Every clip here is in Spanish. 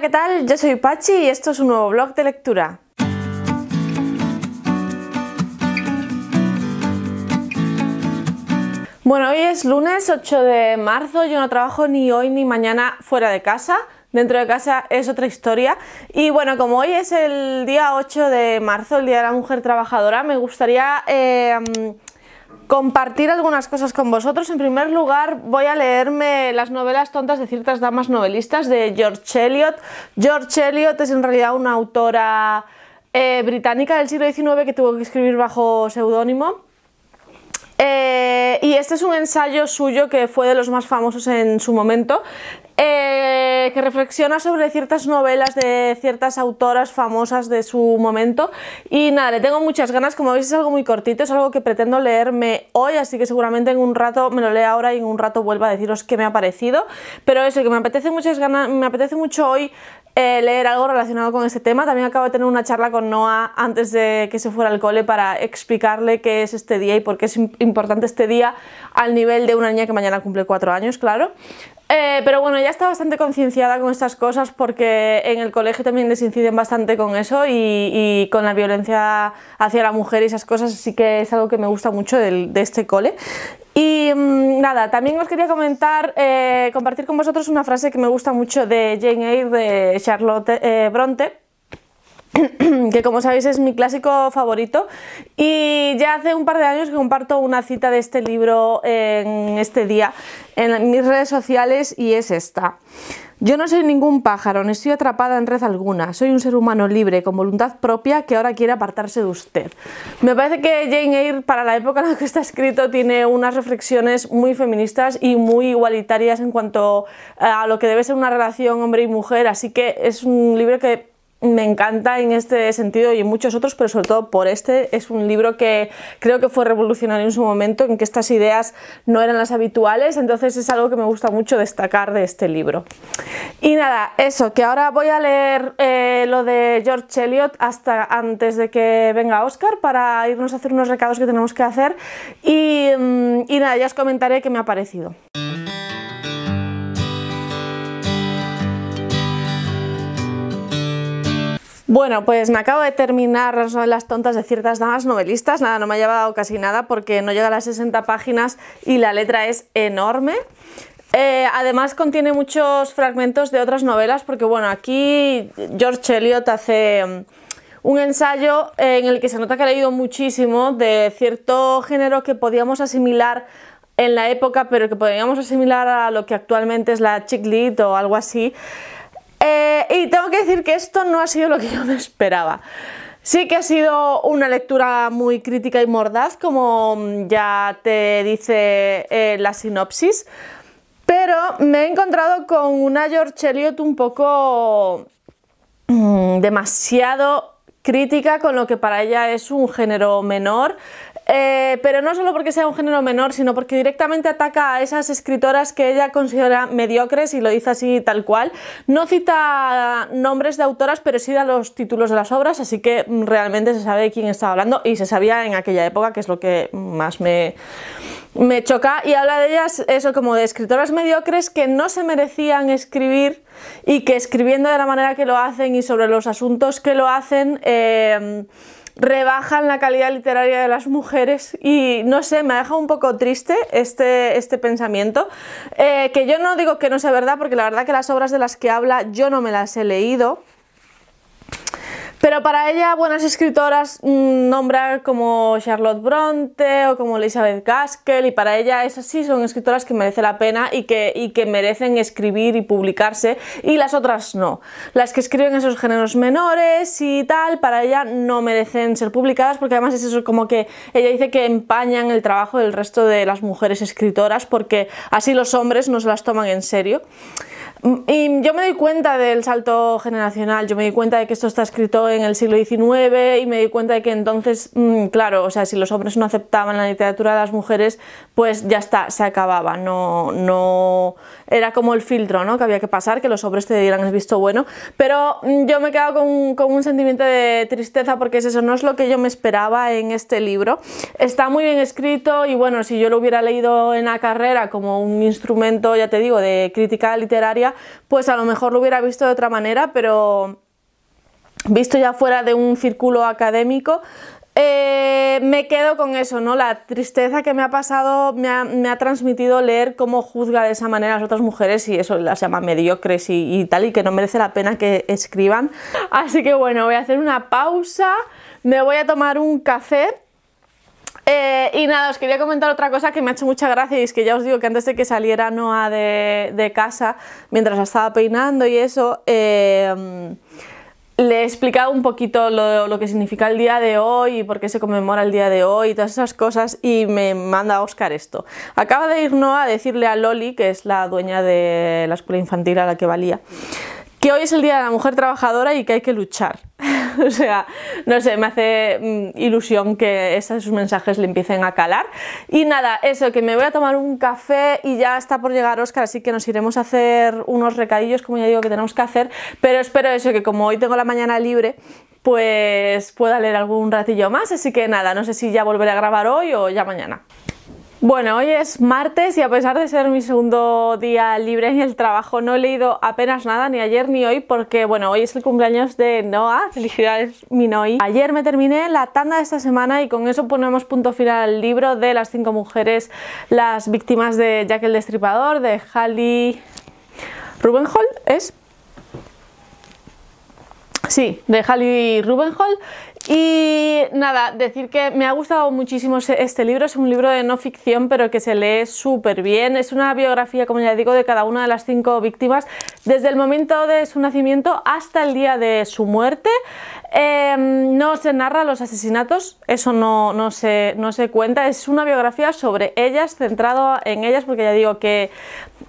¿qué tal? Yo soy Pachi y esto es un nuevo blog de lectura. Bueno, hoy es lunes 8 de marzo, yo no trabajo ni hoy ni mañana fuera de casa, dentro de casa es otra historia. Y bueno, como hoy es el día 8 de marzo, el Día de la Mujer Trabajadora, me gustaría... Eh, compartir algunas cosas con vosotros. En primer lugar, voy a leerme las novelas tontas de ciertas damas novelistas de George Eliot. George Eliot es en realidad una autora eh, británica del siglo XIX que tuvo que escribir bajo seudónimo. Eh, y este es un ensayo suyo que fue de los más famosos en su momento. Eh, que reflexiona sobre ciertas novelas de ciertas autoras famosas de su momento. Y nada, le tengo muchas ganas, como veis es algo muy cortito, es algo que pretendo leerme hoy, así que seguramente en un rato me lo lea ahora y en un rato vuelva a deciros qué me ha parecido. Pero eso, que me apetece muchas ganas, me apetece mucho hoy eh, leer algo relacionado con este tema. También acabo de tener una charla con Noah antes de que se fuera al cole para explicarle qué es este día y por qué es importante este día al nivel de una niña que mañana cumple cuatro años, claro. Eh, pero bueno, ya está bastante concienciada con estas cosas porque en el colegio también les inciden bastante con eso y, con la violencia hacia la mujer y esas cosas, así que es algo que me gusta mucho de este cole. Y mm, nada, también os quería comentar, eh, compartir con vosotros una frase que me gusta mucho de Jane Eyre, de Charlotte eh, Bronte, que como sabéis es mi clásico favorito y ya hace un par de años que comparto una cita de este libro en este día en mis redes sociales y es esta. Yo no soy ningún pájaro, ni estoy atrapada en red alguna. Soy un ser humano libre, con voluntad propia, que ahora quiere apartarse de usted. Me parece que Jane Eyre, para la época en la que está escrito, tiene unas reflexiones muy feministas y muy igualitarias en cuanto a lo que debe ser una relación hombre y mujer. Así que es un libro que me encanta en este sentido y en muchos otros, pero sobre todo por este. Es un libro que creo que fue revolucionario en su momento, en que estas ideas no eran las habituales, entonces es algo que me gusta mucho destacar de este libro. Y nada, eso, que ahora voy a leer eh, lo de George Eliot hasta antes de que venga Oscar para irnos a hacer unos recados que tenemos que hacer y, mm, y nada, ya os comentaré qué me ha parecido. Bueno, pues me acabo de terminar Las novelas tontas de ciertas damas novelistas. Nada, no me ha llevado casi nada porque no llega a las 60 páginas y la letra es enorme. Eh, además contiene muchos fragmentos de otras novelas porque, bueno, aquí George Eliot hace mm, un ensayo en el que se nota que ha leído muchísimo de cierto género que podíamos asimilar en la época, pero que podríamos asimilar a lo que actualmente es la chick lit o algo así. Eh, y tengo que decir que esto no ha sido lo que yo me esperaba. Sí que ha sido una lectura muy crítica y mordaz, como ya te dice eh, la sinopsis, pero me he encontrado con una George Eliot un poco mm, demasiado crítica con lo que para ella es un género menor, eh, pero no solo porque sea un género menor, sino porque directamente ataca a esas escritoras que ella considera mediocres y lo dice así tal cual. No cita nombres de autoras, pero sí da los títulos de las obras, así que realmente se sabe de quién estaba hablando y se sabía en aquella época, que es lo que más me, me choca. Y habla de ellas eso como de escritoras mediocres que no se merecían escribir y que escribiendo de la manera que lo hacen y sobre los asuntos que lo hacen... Eh, rebajan la calidad literaria de las mujeres y no sé, me ha dejado un poco triste este, este pensamiento, eh, que yo no digo que no sea verdad, porque la verdad que las obras de las que habla yo no me las he leído, pero para ella, buenas escritoras mm, nombra como Charlotte Bronte o como Elizabeth Gaskell, y para ella esas sí son escritoras que merece la pena y que, y que merecen escribir y publicarse, y las otras no. Las que escriben esos géneros menores y tal, para ella no merecen ser publicadas, porque además es eso como que ella dice que empañan el trabajo del resto de las mujeres escritoras, porque así los hombres no se las toman en serio. Y yo me doy cuenta del salto generacional, yo me doy cuenta de que esto está escrito en el siglo XIX y me doy cuenta de que entonces, mm, claro, o sea, si los hombres no aceptaban la literatura de las mujeres, pues ya está, se acababa, no, no era como el filtro ¿no? que había que pasar, que los sobres te dieran el visto bueno, pero mm, yo me he quedado con, con, un sentimiento de tristeza porque es eso, no es lo que yo me esperaba en este libro, está muy bien escrito y bueno, si yo lo hubiera leído en la carrera como un instrumento, ya te digo, de crítica literaria, pues a lo mejor lo hubiera visto de otra manera, pero... Visto ya fuera de un círculo académico, eh, me quedo con eso, ¿no? La tristeza que me ha pasado me ha, transmitido leer cómo juzga de esa manera a las otras mujeres y eso las llama mediocres y, tal, y que no merece la pena que escriban. Así que bueno, voy a hacer una pausa, me voy a tomar un café eh, y nada, os quería comentar otra cosa que me ha hecho mucha gracia y es que ya os digo que antes de que saliera Noah de, casa, mientras estaba peinando y eso, eh, le he explicado un poquito lo, que significa el día de hoy y por qué se conmemora el día de hoy y todas esas cosas y me manda a Oscar esto. Acaba de ir Noah a decirle a Loli, que es la dueña de la escuela infantil a la que valía, que hoy es el Día de la Mujer Trabajadora y que hay que luchar. o sea, no sé, me hace mm, ilusión que esos mensajes le empiecen a calar. Y nada, eso, que me voy a tomar un café y ya está por llegar Oscar, así que nos iremos a hacer unos recadillos, como ya digo, que tenemos que hacer, pero espero eso, que como hoy tengo la mañana libre, pues pueda leer algún ratillo más, así que nada, no sé si ya volveré a grabar hoy o ya mañana. Bueno, hoy es martes y a pesar de ser mi segundo día libre en el trabajo, no he leído apenas nada, ni ayer ni hoy, porque bueno, hoy es el cumpleaños de Noah, felicidades mi Noi. Ayer me terminé la tanda de esta semana y con eso ponemos punto final al libro de las cinco mujeres, las víctimas de Jack el Destripador, de Hallie Rubenhall, ¿es? Sí, de Hallie Rubenhall y nada, decir que me ha gustado muchísimo este libro, es un libro de no ficción pero que se lee súper bien, es una biografía como ya digo de cada una de las cinco víctimas desde el momento de su nacimiento hasta el día de su muerte, em, no se narra los asesinatos, eso no, no, se, no se cuenta, es una biografía sobre ellas, centrado en ellas porque ya digo que,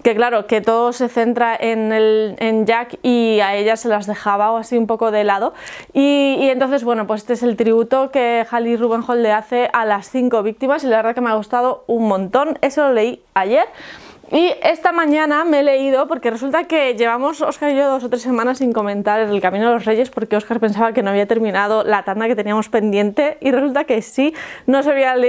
que claro, que todo se centra en, Jack y a ellas se las dejaba o así un poco de lado y entonces bueno pues este es el tributo que Hallie Rubenhold le hace a las cinco víctimas y la verdad que me ha gustado un montón. Eso lo leí ayer. Y esta mañana me he leído, porque resulta que llevamos Oscar y yo dos o tres semanas sin comentar El Camino de los Reyes, porque Oscar pensaba que no había terminado la tanda que teníamos pendiente, y resulta que sí, no,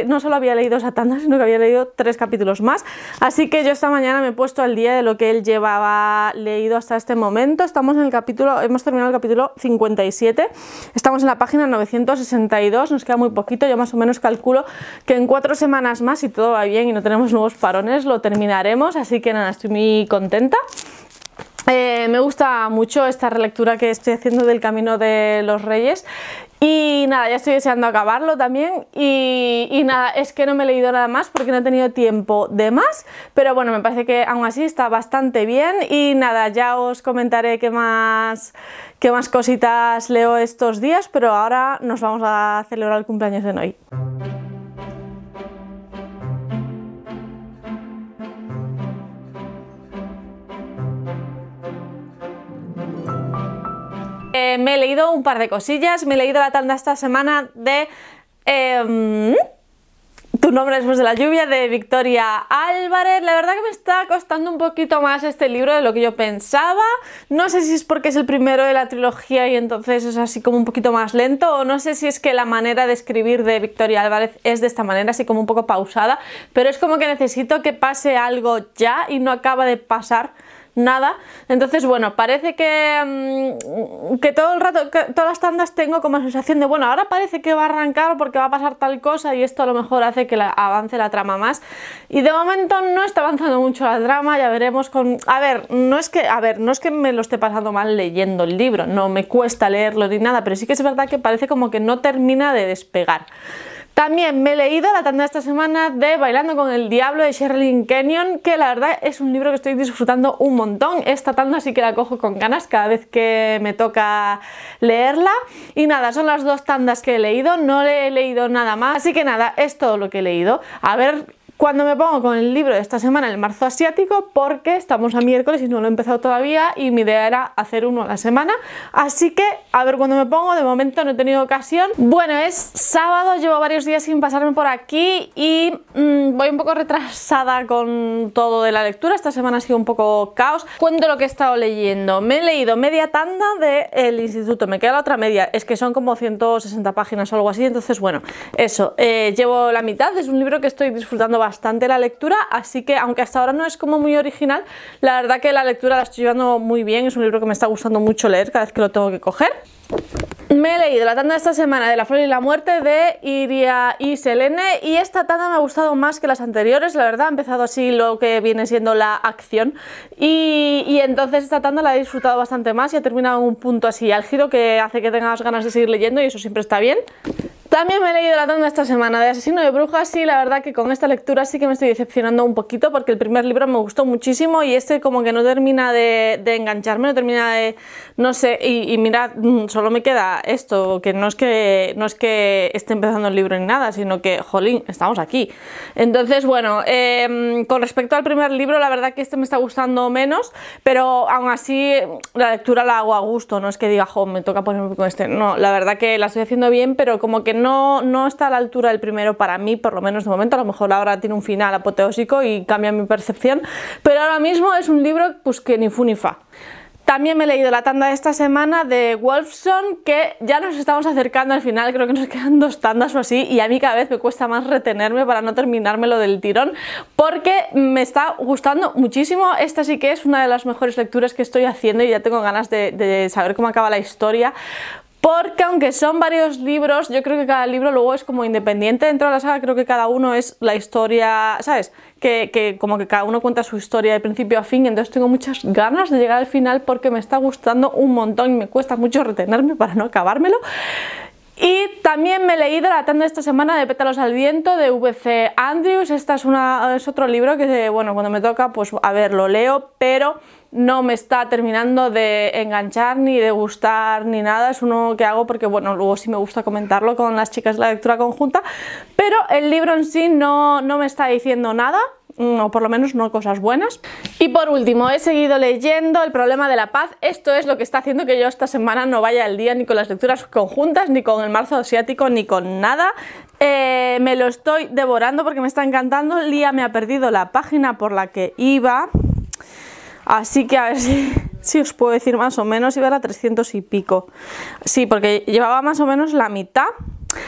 no solo había leído esa tanda, sino que había leído tres capítulos más. Así que yo esta mañana me he puesto al día de lo que él llevaba leído hasta este momento. Estamos en el capítulo, hemos terminado el capítulo 57, estamos en la página 962, nos queda muy poquito, yo más o menos calculo que en cuatro semanas más, si todo va bien y no tenemos nuevos parones, lo terminaremos así que nada, estoy muy contenta. Eh, me gusta mucho esta relectura que estoy haciendo del Camino de los Reyes y nada, ya estoy deseando acabarlo también y, nada, es que no me he leído nada más porque no he tenido tiempo de más, pero bueno, me parece que aún así está bastante bien y nada, ya os comentaré qué más, qué más cositas leo estos días, pero ahora nos vamos a celebrar el cumpleaños de Noy. Eh, me he leído un par de cosillas, me he leído la tanda esta semana de... Em, tu nombre después de la lluvia de Victoria Álvarez. La verdad que me está costando un poquito más este libro de lo que yo pensaba. No sé si es porque es el primero de la trilogía y entonces es así como un poquito más lento o no sé si es que la manera de escribir de Victoria Álvarez es de esta manera, así como un poco pausada, pero es como que necesito que pase algo ya y no acaba de pasar nada. Entonces, bueno, parece que, mm, que todo el rato, todas las tandas tengo como sensación de, bueno, ahora parece que va a arrancar porque va a pasar tal cosa y esto a lo mejor hace que avance la trama más. Y de momento no está avanzando mucho la trama, ya veremos con... A ver, no es que, a ver, no es que me lo esté pasando mal leyendo el libro, no me cuesta leerlo ni nada, pero sí que es verdad que parece como que no termina de despegar. También me he leído la tanda esta semana de Bailando con el Diablo de Sherilyn Kenyon, que la verdad es un libro que estoy disfrutando un montón. Esta tanda sí que la cojo con ganas cada vez que me toca leerla. Y nada, son las dos tandas que he leído, no le he leído nada más. Así que nada, es todo lo que he leído. A ver cuando me pongo con el libro de esta semana, el marzo asiático, porque estamos a miércoles y no lo he empezado todavía y mi idea era hacer uno a la semana. Así que a ver cuando me pongo, de momento no he tenido ocasión. Bueno, es sábado, llevo varios días sin pasarme por aquí y mm, voy un poco retrasada con todo de la lectura. Esta semana ha sido un poco caos. Cuento lo que he estado leyendo. Me he leído media tanda del instituto, me queda la otra media. Es que son como 160 páginas o algo así, entonces bueno, eso. Eh, llevo la mitad, es un libro que estoy disfrutando bastante bastante la lectura, así que aunque hasta ahora no es como muy original, la verdad que la lectura la estoy llevando muy bien, es un libro que me está gustando mucho leer cada vez que lo tengo que coger. Me he leído la tanda de esta semana de La Flor y la Muerte de Iria y Selene y esta tanda me ha gustado más que las anteriores, la verdad, ha empezado así lo que viene siendo la acción y, entonces esta tanda la he disfrutado bastante más y ha terminado en un punto así al giro que hace que tengas ganas de seguir leyendo y eso siempre está bien. También me he leído la tanda esta semana de Asesino de Brujas y la verdad que con esta lectura sí que me estoy decepcionando un poquito porque el primer libro me gustó muchísimo y este como que no termina de, engancharme, no termina de, no sé, y, y mirad, mm, solo me queda esto, que no es que, no es que esté empezando el libro ni nada, sino que, jolín, estamos aquí. Entonces, bueno, em, con respecto al primer libro, la verdad que este me está gustando menos, pero aún así la lectura la hago a gusto, no es que diga, jo, me toca ponerme con este. No, la verdad que la estoy haciendo bien, pero como que no, no está a la altura del primero para mí, por lo menos de momento, a lo mejor ahora tiene un final apoteósico y cambia mi percepción, pero ahora mismo es un libro pues que ni fu ni fa. También me he leído la tanda de esta semana de Wolfson, que ya nos estamos acercando al final, creo que nos quedan dos tandas o así, y a mí cada vez me cuesta más retenerme para no terminármelo del tirón, porque me está gustando muchísimo. Esta sí que es una de las mejores lecturas que estoy haciendo y ya tengo ganas de, de saber cómo acaba la historia, porque aunque son varios libros, yo creo que cada libro luego es como independiente dentro de la saga, creo que cada uno es la historia, ¿sabes? Que, como que cada uno cuenta su historia de principio a fin, entonces tengo muchas ganas de llegar al final porque me está gustando un montón y me cuesta mucho retenerme para no acabármelo. Y también me leí Hidratando esta semana de Pétalos al Viento de VC Andrews. este es, otro libro que, bueno, cuando me toca, pues a ver, lo leo, pero no me está terminando de enganchar ni de gustar ni nada. Es uno que hago porque, bueno, luego sí me gusta comentarlo con las chicas de la lectura conjunta, pero el libro en sí no, no me está diciendo nada. Mm, o por lo menos no cosas buenas. Y por último, he seguido leyendo El problema de la paz. Esto es lo que está haciendo que yo esta semana no vaya al día ni con las lecturas conjuntas, ni con el marzo asiático, ni con nada. Eh, me lo estoy devorando porque me está encantando. Lía me ha perdido la página por la que iba. Así que a ver si, si os puedo decir más o menos, iba a la 300 y pico. Sí, porque llevaba más o menos la mitad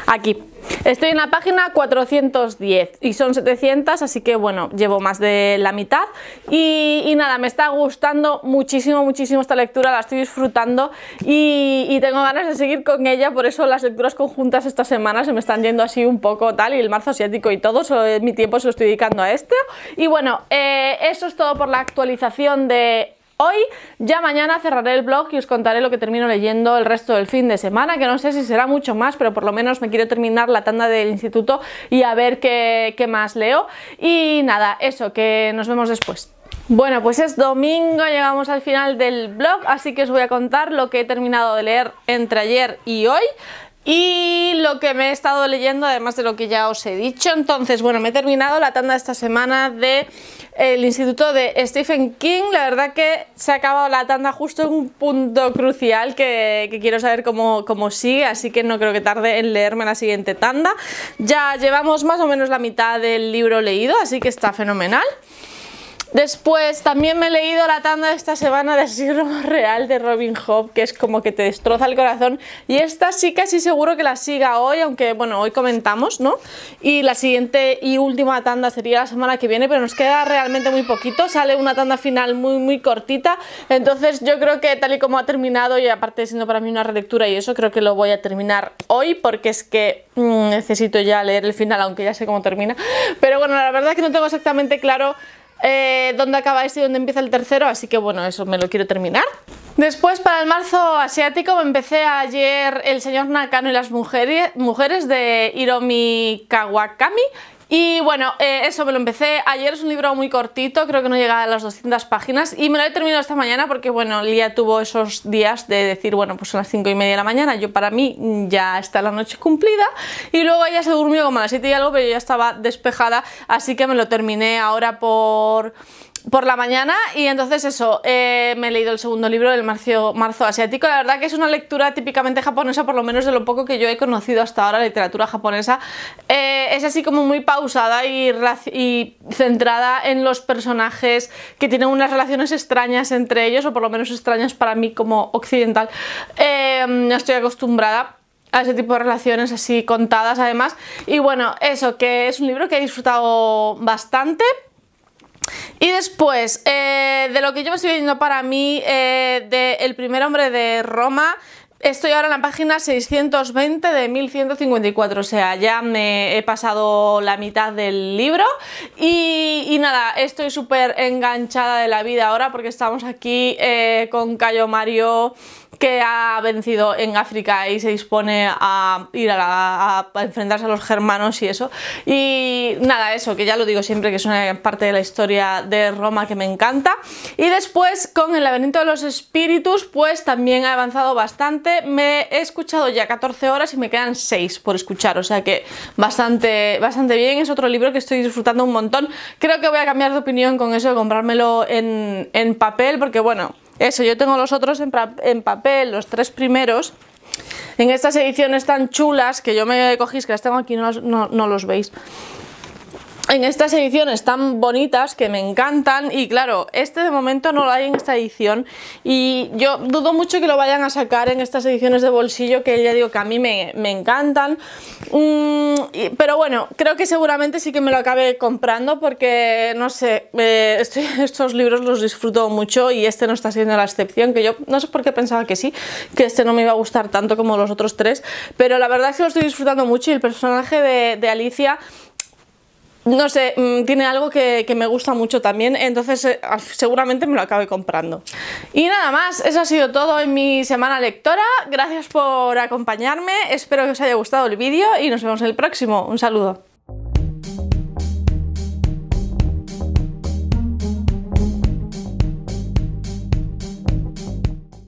Aquí. Estoy en la página 410 y son 700, así que bueno, llevo más de la mitad. Y, nada, me está gustando muchísimo, muchísimo esta lectura, la estoy disfrutando y, tengo ganas de seguir con ella, por eso las lecturas conjuntas esta semana se me están yendo así un poco tal y el marzo asiático y todo, eh, mi tiempo se lo estoy dedicando a este. Y bueno, eh, eso es todo por la actualización de hoy. Ya mañana cerraré el blog y os contaré lo que termino leyendo el resto del fin de semana, que no sé si será mucho más, pero por lo menos me quiero terminar la tanda del instituto y a ver qué, más leo. Y nada, eso, que nos vemos después. Bueno, pues es domingo, llegamos al final del blog, así que os voy a contar lo que he terminado de leer entre ayer y hoy. Y lo que me he estado leyendo, además de lo que ya os he dicho, entonces, bueno, me he terminado la tanda esta semana de el Instituto de Stephen King. La verdad que se ha acabado la tanda justo en un punto crucial que, quiero saber cómo, cómo, sigue, así que no creo que tarde en leerme la siguiente tanda. Ya llevamos más o menos la mitad del libro leído, así que está fenomenal. Después también me he leído la tanda de esta semana de Síndrome Real de Robin Hood, que es como que te destroza el corazón. Y esta sí casi seguro que la siga hoy, aunque bueno, hoy comentamos, ¿no? Y la siguiente y última tanda sería la semana que viene, pero nos queda realmente muy poquito. Sale una tanda final muy, muy cortita. Entonces yo creo que tal y como ha terminado, y aparte siendo para mí una relectura y eso, creo que lo voy a terminar hoy, porque es que mm, necesito ya leer el final, aunque ya sé cómo termina. Pero bueno, la verdad es que no tengo exactamente claro eh, dónde acaba este y dónde empieza el tercero, así que bueno, eso me lo quiero terminar. Después para el marzo asiático me empecé ayer El señor Nakano y las mujeres, mujeres de Hiromi Kawakami y bueno, eh, eso me lo empecé ayer, es un libro muy cortito, creo que no llega a las 200 páginas y me lo he terminado esta mañana porque bueno, Lía tuvo esos días de decir, bueno, pues son las 5 y media de la mañana, yo para mí ya está la noche cumplida y luego ella se durmió como a las 7 y algo, pero yo ya estaba despejada, así que me lo terminé ahora por por la mañana y entonces eso, eh, me he leído el segundo libro del marzo, marzo asiático. La verdad que es una lectura típicamente japonesa, por lo menos de lo poco que yo he conocido hasta ahora, literatura japonesa. Eh, es así como muy pausada y, centrada en los personajes que tienen unas relaciones extrañas entre ellos, o por lo menos extrañas para mí como occidental. no em, estoy acostumbrada a ese tipo de relaciones así contadas además. Y bueno, eso, que es un libro que he disfrutado bastante. Y después, eh, de lo que yo me estoy viendo para mí, eh, de El primer hombre de Roma, Estoy ahora en la página 620 de 1154, o sea, ya me he pasado la mitad del libro y, nada, estoy súper enganchada de la vida ahora porque estamos aquí eh, con Cayo Mario que ha vencido en África y se dispone a ir a, enfrentarse a los germanos y eso. Y nada, eso, que ya lo digo siempre, que es una parte de la historia de Roma que me encanta. Y después con El laberinto de los espíritus, pues también ha avanzado bastante. Me he escuchado ya 14 horas y me quedan 6 por escuchar, o sea que bastante, bastante bien. Es otro libro que estoy disfrutando un montón. Creo que voy a cambiar de opinión con eso de comprármelo en, en papel, porque bueno eso, yo tengo los otros en, papel, los tres primeros. En estas ediciones tan chulas que yo me cogí, que las tengo aquí, no, no los veis en estas ediciones tan bonitas que me encantan y claro, este de momento no lo hay en esta edición y yo dudo mucho que lo vayan a sacar en estas ediciones de bolsillo que ya digo que a mí me, encantan mm, pero bueno, creo que seguramente sí que me lo acabe comprando porque no sé, eh, estos libros los disfruto mucho y este no está siendo la excepción, que yo no sé por qué pensaba que sí, que este no me iba a gustar tanto como los otros tres, pero la verdad es que lo estoy disfrutando mucho y el personaje de Alicia no sé, mm, tiene algo que, me gusta mucho también, entonces eh, ah, seguramente me lo acabe comprando. Y nada más, eso ha sido todo en mi semana lectora, gracias por acompañarme, espero que os haya gustado el vídeo y nos vemos en el próximo, un saludo.